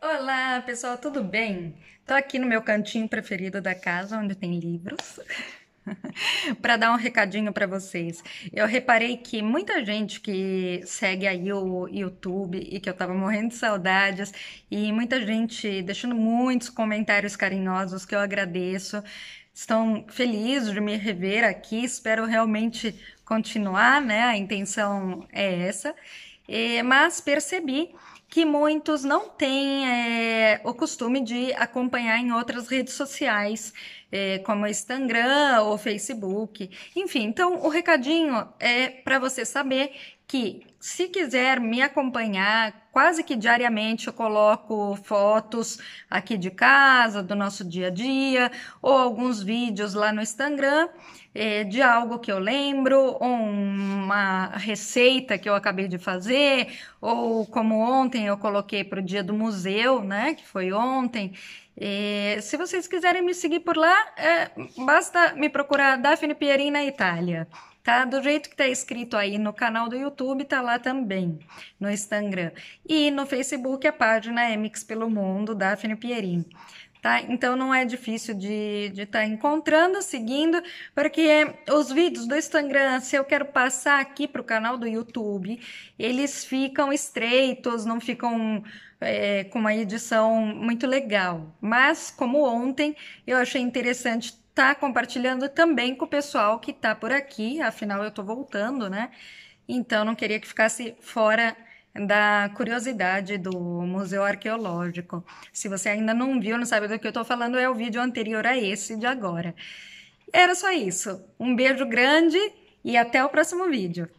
Olá, pessoal, tudo bem? Tô aqui no meu cantinho preferido da casa, onde tem livros, para dar um recadinho para vocês. Eu reparei que muita gente que segue aí o YouTube e que eu tava morrendo de saudades e muita gente deixando muitos comentários carinhosos que eu agradeço. Estão felizes de me rever aqui, espero realmente continuar, né? A intenção é essa é, mas percebi que muitos não têm é, o costume de acompanhar em outras redes sociais é, como Instagram ou Facebook. Enfim, então o recadinho é para você saber que se quiser me acompanhar, quase que diariamente eu coloco fotos aqui de casa, do nosso dia a dia, ou alguns vídeos lá no Instagram é, de algo que eu lembro, ou uma receita que eu acabei de fazer, ou como ontem eu coloquei para o dia do museu, né? Que foi ontem. E, é, se vocês quiserem me seguir por lá, é, basta me procurar Daphne Pierin na Itália. Tá? Do jeito que está escrito aí no canal do YouTube, está lá também, no Instagram. E no Facebook, a página é Mix pelo Mundo, Daphne Pierin. Tá? Então não é difícil de estar tá encontrando, seguindo, porque os vídeos do Instagram, se eu quero passar aqui para o canal do YouTube, eles ficam estreitos, não ficam é, com uma edição muito legal. Mas, como ontem, eu achei interessante estar tá compartilhando também com o pessoal que está por aqui, afinal eu estou voltando, né? Então não queria que ficasse fora da curiosidade do Museu Arqueológico. Se você ainda não viu, não sabe do que eu estou falando, é o vídeo anterior a esse de agora. Era só isso. Um beijo grande e até o próximo vídeo.